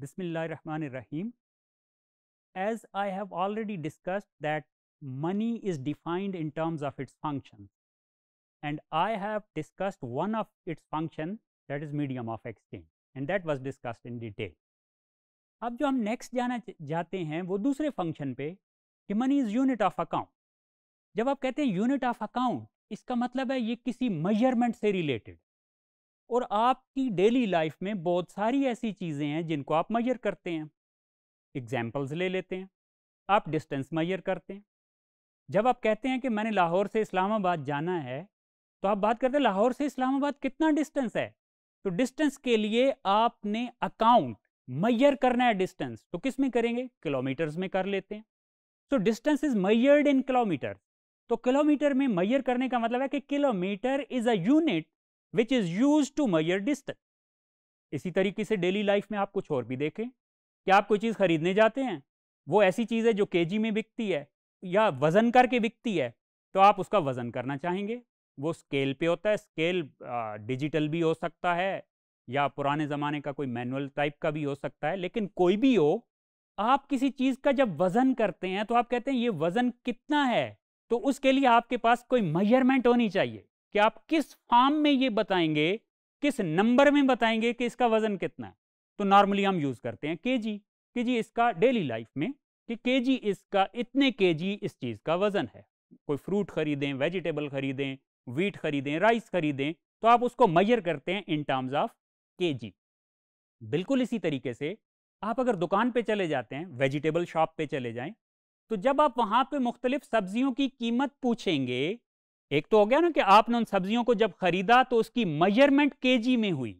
Bismillahirrahmanirrahim. As I have already discussed that money is defined in terms of its function and I have discussed one of its function that is medium of exchange and that was discussed in detail. अब जो हम next जाना जाते हैं वो दूसरे function पे कि money is unit of account जब आप कहते हैं यूनिट ऑफ अकाउंट इसका मतलब है ये किसी मेजरमेंट से रिलेटेड और आपकी डेली लाइफ में बहुत सारी ऐसी चीज़ें हैं जिनको आप मैयर करते हैं एग्जाम्पल्स ले लेते हैं आप डिस्टेंस मैयर करते हैं जब आप कहते हैं कि मैंने लाहौर से इस्लामाबाद जाना है तो आप बात करते हैं लाहौर से इस्लामाबाद कितना डिस्टेंस है तो डिस्टेंस के लिए आपने अकाउंट मैयर करना है डिस्टेंस तो किस में करेंगे किलोमीटर्स में कर लेते हैं तो distance is measured in kilometre तो किलोमीटर में मैयर करने का मतलब है कि kilometre is a unit which is use to measure distance इसी तरीके से डेली लाइफ में आप कुछ और भी देखें क्या आप कोई चीज़ खरीदने जाते हैं वो ऐसी चीज़ है जो के में बिकती है या वज़न करके बिकती है तो आप उसका वज़न करना चाहेंगे वो स्केल पे होता है स्केल डिजिटल भी हो सकता है या पुराने ज़माने का कोई मैनुअल टाइप का भी हो सकता है लेकिन कोई भी हो आप किसी चीज़ का जब वज़न करते हैं तो आप कहते हैं ये वज़न कितना है तो उसके लिए आपके पास कोई मयरमेंट होनी चाहिए कि आप किस फॉर्म में ये बताएंगे किस नंबर में बताएंगे कि इसका वजन कितना है तो नॉर्मली हम यूज करते हैं के जी के जी इसका डेली लाइफ में कि के जी इसका इतने के जी इस चीज़ का वजन है कोई फ्रूट खरीदें वेजिटेबल खरीदें वीट खरीदें राइस खरीदें तो आप उसको मैयर करते हैं इन टर्म्स ऑफ के जी बिल्कुल इसी तरीके से आप अगर दुकान पे चले जाते हैं वेजिटेबल शॉप पे चले जाएं तो जब आप वहां पे मुख्तलिफ सब्जियों की कीमत पूछेंगे एक तो हो गया ना कि आपने उन सब्जियों को जब खरीदा तो उसकी मेजरमेंट केजी में हुई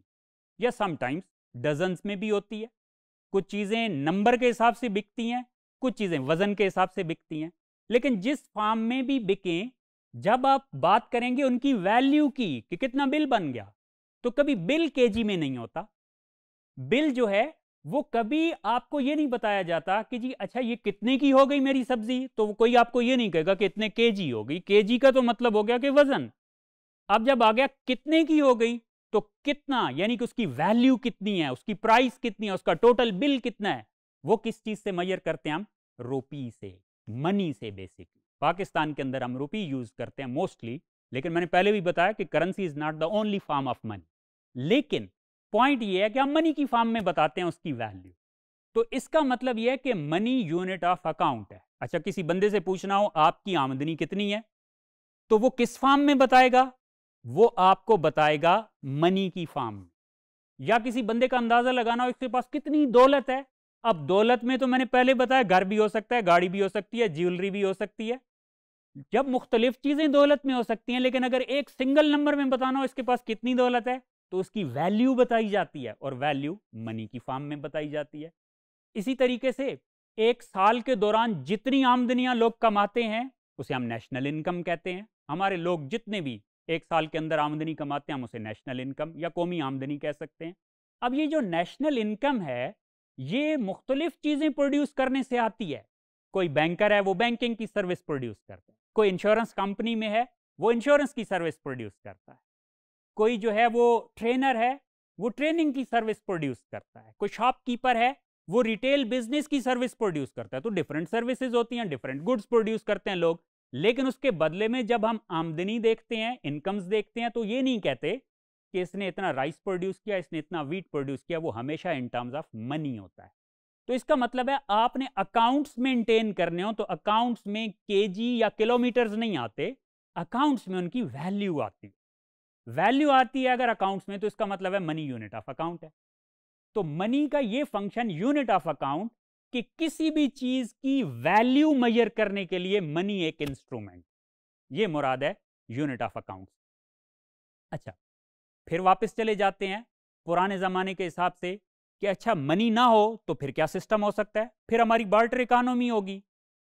या समटाइम्स डजन में भी होती है कुछ चीज़ें नंबर के हिसाब से बिकती हैं कुछ चीज़ें वज़न के हिसाब से बिकती हैं लेकिन जिस फार्म में भी बिके जब आप बात करेंगे उनकी वैल्यू की कि कितना बिल बन गया तो कभी बिल केजी में नहीं होता बिल जो है वो कभी आपको ये नहीं बताया जाता कि जी अच्छा ये कितने की हो गई मेरी सब्जी तो कोई आपको ये नहीं कहेगा कि इतने जी हो गई जी का तो मतलब हो गया कि वजन अब जब आ गया कितने की हो गई तो कितना यानी कि उसकी वैल्यू कितनी है उसकी प्राइस कितनी है उसका टोटल बिल कितना है वो किस चीज से मैयर करते हैं हम रुपी से मनी से बेसिकली पाकिस्तान के अंदर हम रुपी यूज करते हैं मोस्टली लेकिन मैंने पहले भी बताया कि currency is not the only form of money लेकिन पॉइंट ये है कि हम मनी की फॉर्म में बताते हैं उसकी वैल्यू तो इसका मतलब यह है कि मनी यूनिट ऑफ अकाउंट है अच्छा किसी बंदे से पूछना हो आपकी आमदनी कितनी है तो वो किस फॉर्म में बताएगा वो आपको बताएगा मनी की फॉर्म में या किसी बंदे का अंदाजा लगाना हो इसके पास कितनी दौलत है अब दौलत में तो मैंने पहले बताया घर भी हो सकता है गाड़ी भी हो सकती है ज्वेलरी भी हो सकती है जब मुख्तलिफ चीज़ें दौलत में हो सकती हैं लेकिन अगर एक सिंगल नंबर में बताना हो इसके पास कितनी दौलत है तो उसकी वैल्यू बताई जाती है और वैल्यू मनी की फॉर्म में बताई जाती है इसी तरीके से एक साल के दौरान जितनी आमदनियां लोग कमाते हैं उसे हम नेशनल इनकम कहते हैं हमारे लोग जितने भी एक साल के अंदर आमदनी कमाते हैं हम उसे नेशनल इनकम या कौमी आमदनी कह सकते हैं अब ये जो नेशनल इनकम है ये मुख्तलिफ चीज़ें प्रोड्यूस करने से आती है कोई बैंकर है वो बैंकिंग की सर्विस प्रोड्यूस करता है कोई इंश्योरेंस कंपनी में है वो इंश्योरेंस की सर्विस प्रोड्यूस करता है कोई जो है वो ट्रेनर है वो ट्रेनिंग की सर्विस प्रोड्यूस करता है कोई शॉपकीपर है वो रिटेल बिजनेस की सर्विस प्रोड्यूस करता है तो डिफरेंट सर्विसेज होती हैं डिफरेंट गुड्स प्रोड्यूस करते हैं लोग लेकिन उसके बदले में जब हम आमदनी देखते हैं इनकम्स देखते हैं तो ये नहीं कहते कि इसने इतना राइस प्रोड्यूस किया इसने इतना वीट प्रोड्यूस किया वो हमेशा इन टर्म्स ऑफ मनी होता है तो इसका मतलब है आपने अकाउंट्स मेंटेन करने हो तो अकाउंट्स में केजी या किलोमीटर्स नहीं आते अकाउंट्स में उनकी वैल्यू आती है वैल्यू आती है अगर अकाउंट्स में तो इसका मतलब है मनी यूनिट ऑफ अकाउंट है तो मनी का ये फंक्शन यूनिट ऑफ अकाउंट कि किसी भी चीज की वैल्यू मेजर करने के लिए मनी एक इंस्ट्रूमेंट ये मुराद है यूनिट ऑफ अकाउंट अच्छा फिर वापस चले जाते हैं पुराने ज़माने के हिसाब से कि अच्छा मनी ना हो तो फिर क्या सिस्टम हो सकता है फिर हमारी बार्टर इकोनॉमी होगी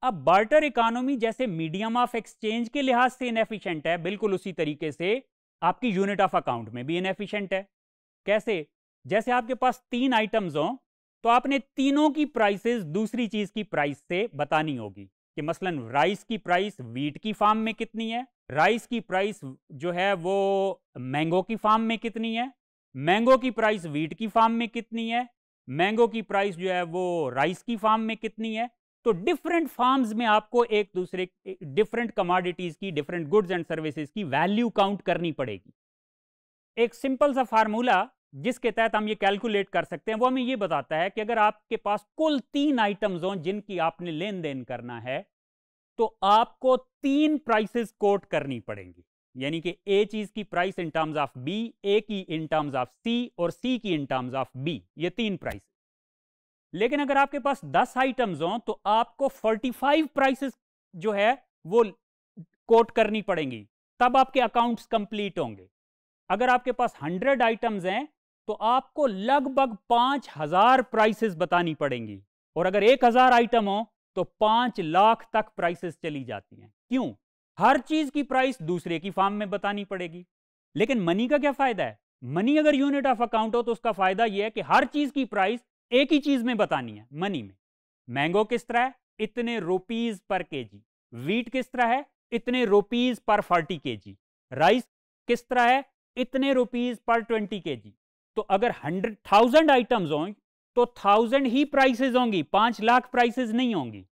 अब बार्टर इकोनॉमी जैसे मीडियम ऑफ एक्सचेंज के लिहाज से इनएफिशिएंट है बिल्कुल उसी तरीके से आपकी यूनिट ऑफ अकाउंट में भी इनएफिशिएंट है कैसे जैसे आपके पास तीन आइटम्स हों तो आपने तीनों की प्राइसेस दूसरी चीज़ की प्राइस से बतानी होगी कि मसलन राइस की प्राइस वीट की फार्म में कितनी है राइस की प्राइस जो है वो मैंगो की फार्म में कितनी है मैंगो की प्राइस वीट की फार्म में कितनी है मैंगो की प्राइस जो है वो राइस की फार्म में कितनी है तो डिफरेंट फॉर्म्स में आपको एक दूसरे डिफरेंट कमोडिटीज की डिफरेंट गुड्स एंड सर्विसेज की वैल्यू काउंट करनी पड़ेगी एक सिंपल सा फार्मूला जिसके तहत हम ये कैलकुलेट कर सकते हैं वो हमें ये बताता है कि अगर आपके पास कुल तीन आइटम्स हों जिनकी आपने लेन देन करना है तो आपको तीन प्राइसेस कोट करनी पड़ेंगी यानी कि ए चीज की price in terms of B A की इन टर्म्स ऑफ सी और सी की इन टर्म्स ऑफ बी ये तीन प्राइस लेकिन अगर आपके पास 10 आइटम्स हों तो आपको 45 प्राइसेस जो है वो कोट करनी पड़ेंगी तब आपके अकाउंट्स कंप्लीट होंगे अगर आपके पास 100 आइटम्स हैं तो आपको लगभग 5000 प्राइसेस बतानी पड़ेंगी और अगर 1000 आइटम हो तो 5 लाख तक प्राइसेस चली जाती हैं क्यों हर चीज की प्राइस दूसरे की फॉर्म में बतानी पड़ेगी लेकिन मनी का क्या फायदा है मनी अगर यूनिट ऑफ अकाउंट हो तो उसका फायदा यह है कि हर चीज की प्राइस एक ही चीज में बतानी है मनी में मैंगो किस तरह है इतने रुपीज पर केजी वीट किस तरह है इतने रुपीज पर फोर्टी के जी राइस किस तरह है इतने रुपीज पर ट्वेंटी के जी तो अगर हंड्रेड थाउजेंड आइटम्स होंगे तो थाउजेंड ही प्राइसेज होंगी पांच लाख प्राइसेज नहीं होंगी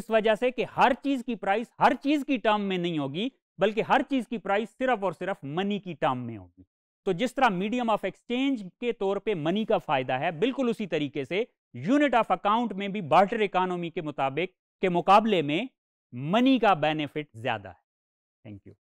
इस वजह से कि हर चीज की प्राइस हर चीज की टर्म में नहीं होगी बल्कि हर चीज की प्राइस सिर्फ और सिर्फ मनी की टर्म में होगी तो जिस तरह मीडियम ऑफ एक्सचेंज के तौर पे मनी का फायदा है बिल्कुल उसी तरीके से यूनिट ऑफ अकाउंट में भी बार्टर इकोनॉमी के मुताबिक के मुकाबले में मनी का बेनिफिट ज्यादा है थैंक यू